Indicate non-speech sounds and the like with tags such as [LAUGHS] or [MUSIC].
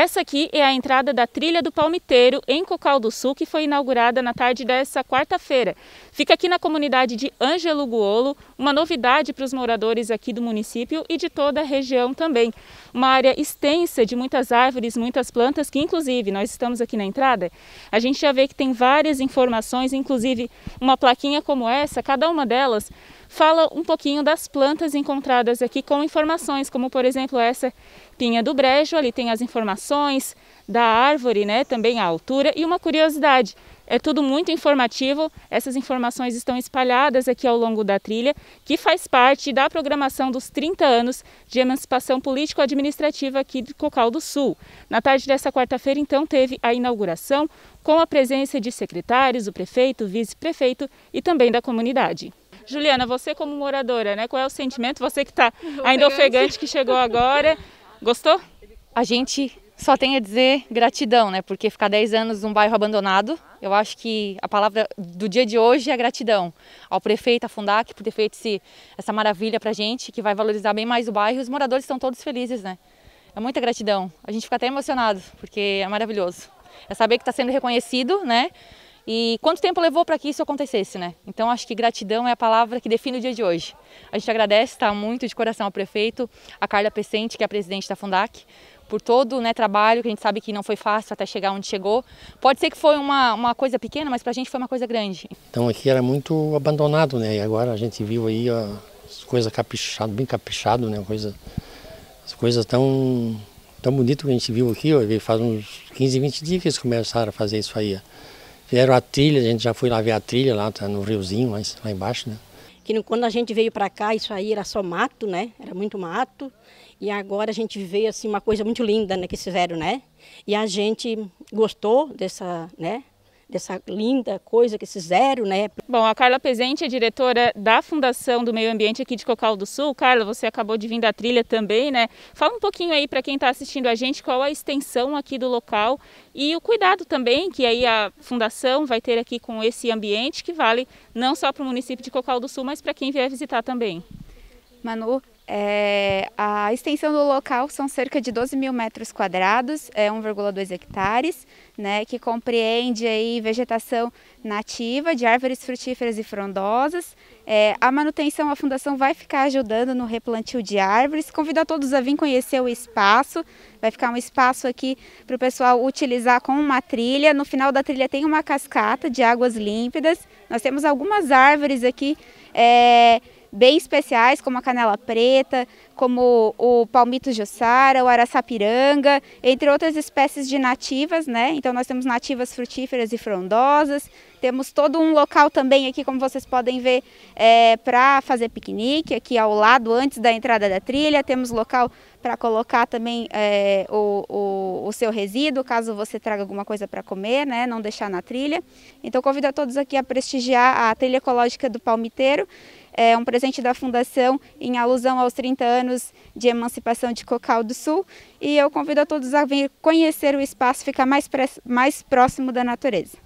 Essa aqui é a entrada da Trilha do Palmiteiro, em Cocal do Sul, que foi inaugurada na tarde dessa quarta-feira. Fica aqui na comunidade de Ângelo Guolo, uma novidade para os moradores aqui do município e de toda a região também. Uma área extensa de muitas árvores, muitas plantas, que inclusive nós estamos aqui na entrada, a gente já vê que tem várias informações, inclusive uma plaquinha como essa, cada uma delas fala um pouquinho das plantas encontradas aqui com informações, como por exemplo essa pinha do brejo, ali tem as informações da árvore, né, também a altura e uma curiosidade. É tudo muito informativo, essas informações estão espalhadas aqui ao longo da trilha, que faz parte da programação dos 30 anos de emancipação político-administrativa aqui de Cocal do Sul. Na tarde dessa quarta-feira, então, teve a inauguração com a presença de secretários, o prefeito, vice-prefeito e também da comunidade. Juliana, você como moradora, né? Qual é o sentimento? Você que está [LAUGHS] ainda ofegante que chegou agora. Gostou? A gente só tem a dizer gratidão, né? Porque ficar 10 anos num bairro abandonado, eu acho que a palavra do dia de hoje é gratidão. Ao prefeito, à Fundac, por ter feito esse, essa maravilha para gente, que vai valorizar bem mais o bairro. Os moradores estão todos felizes, né? É muita gratidão. A gente fica até emocionado, porque é maravilhoso. É saber que está sendo reconhecido, né? E quanto tempo levou para que isso acontecesse, né? Então acho que gratidão é a palavra que define o dia de hoje. A gente agradece, está muito de coração ao prefeito, a Carla Pessente, que é a presidente da Fundac, por todo o né, trabalho que a gente sabe que não foi fácil até chegar onde chegou. Pode ser que foi uma, uma coisa pequena, mas para a gente foi uma coisa grande. Então aqui era muito abandonado, né? E agora a gente viu aí as coisas caprichado, bem caprichado, né? Coisa, as coisas tão tão bonitas que a gente viu aqui, ó, faz uns 15, 20 dias que eles começaram a fazer isso aí. Ó. Fizeram a trilha, a gente já foi lá ver a trilha, lá tá no riozinho, lá, lá embaixo, né? Que quando a gente veio para cá, isso aí era só mato, né? Era muito mato. E agora a gente vê assim uma coisa muito linda, né, que fizeram, né? E a gente gostou dessa, né, dessa linda coisa que fizeram, né? Bom, a Carla Pezente é diretora da Fundação do Meio Ambiente aqui de Cocal do Sul. Carla, você acabou de vir da trilha também, né? Fala um pouquinho aí para quem está assistindo a gente qual a extensão aqui do local e o cuidado também que aí a Fundação vai ter aqui com esse ambiente que vale não só para o município de Cocal do Sul, mas para quem vier visitar também. Manu, é, a extensão do local são cerca de 12 mil metros quadrados, é 1,2 hectares, né, que compreende aí vegetação nativa de árvores frutíferas e frondosas. É, a manutenção, a fundação vai ficar ajudando no replantio de árvores. Convido a todos a vir conhecer o espaço. Vai ficar um espaço aqui para o pessoal utilizar com uma trilha. No final da trilha tem uma cascata de águas límpidas. Nós temos algumas árvores aqui. É, bem especiais, como a canela preta, como o palmito jussara, o araçapiranga, entre outras espécies de nativas, né? Então nós temos nativas frutíferas e frondosas, temos todo um local também aqui, como vocês podem ver, é, para fazer piquenique, aqui ao lado, antes da entrada da trilha, temos local para colocar também é, o, o, o, seu resíduo, caso você traga alguma coisa para comer, né? Não deixar na trilha. Então convido a todos aqui a prestigiar a trilha ecológica do Palmiteiro, é um presente da Fundação em alusão aos 30 anos de emancipação de Cocal do Sul. E eu convido a todos a vir conhecer o espaço, ficar mais, mais próximo da natureza.